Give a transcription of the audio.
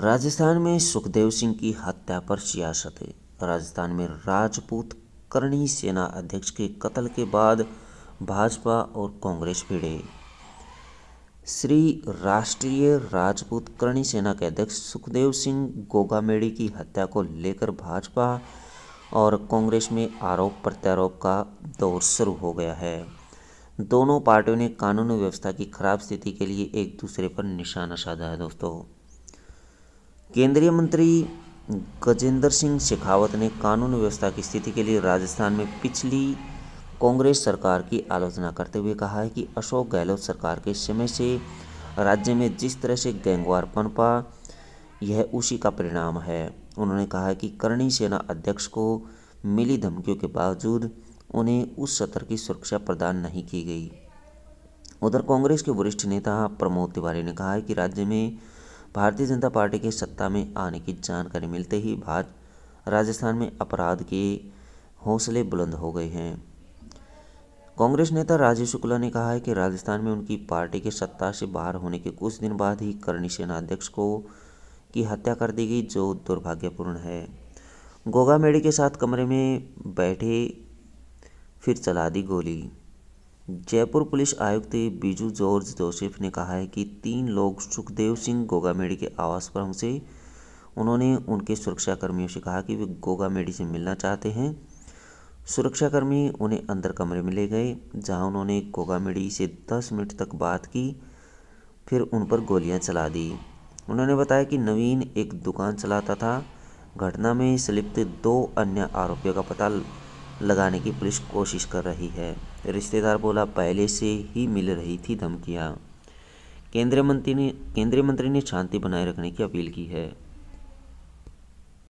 राजस्थान में सुखदेव सिंह की हत्या पर सियासत है राजस्थान में राजपूत करणी सेना अध्यक्ष के कत्ल के बाद भाजपा और कांग्रेस भिड़े श्री राष्ट्रीय राजपूत करणी सेना के अध्यक्ष सुखदेव सिंह गोगामेड़ी की हत्या को लेकर भाजपा और कांग्रेस में आरोप प्रत्यारोप का दौर शुरू हो गया है दोनों पार्टियों ने कानून व्यवस्था की खराब स्थिति के लिए एक दूसरे पर निशाना साधा है दोस्तों केंद्रीय मंत्री गजेंद्र सिंह शेखावत ने कानून व्यवस्था की स्थिति के लिए राजस्थान में पिछली कांग्रेस सरकार की आलोचना करते हुए कहा है कि अशोक गहलोत सरकार के समय से राज्य में जिस तरह से गैंगवार पनपा यह उसी का परिणाम है उन्होंने कहा कि करणी सेना अध्यक्ष को मिली धमकियों के बावजूद उन्हें उस सत्र की सुरक्षा प्रदान नहीं की गई उधर कांग्रेस के वरिष्ठ नेता प्रमोद तिवारी ने कहा है कि राज्य में भारतीय जनता पार्टी के सत्ता में आने की जानकारी मिलते ही भारत राजस्थान में अपराध के हौसले बुलंद हो गए हैं कांग्रेस नेता राजीव शुक्ला ने कहा है कि राजस्थान में उनकी पार्टी के सत्ता से बाहर होने के कुछ दिन बाद ही करणी सेनाध्यक्ष को की हत्या कर दी गई जो दुर्भाग्यपूर्ण है गोगा मेड़ी के साथ कमरे में बैठे फिर चला दी गोली जयपुर पुलिस आयुक्त बीजू जॉर्ज जोसेफ ने कहा है कि तीन लोग सुखदेव सिंह गोगामेड़ी के आवास पर हमसे उन्होंने उनके सुरक्षाकर्मियों से कहा कि वे गोगामेड़ी से मिलना चाहते हैं सुरक्षाकर्मी उन्हें अंदर कमरे में ले गए जहां उन्होंने गोगामेड़ी से 10 मिनट तक बात की फिर उन पर गोलियां चला दी उन्होंने बताया कि नवीन एक दुकान चलाता था घटना में संलिप्त दो अन्य आरोपियों का पता लगाने की पुलिस कोशिश कर रही है रिश्तेदार बोला पहले से ही मिल रही थी धमकियाँ केंद्रीय मंत्री ने केंद्रीय मंत्री ने शांति बनाए रखने की अपील की है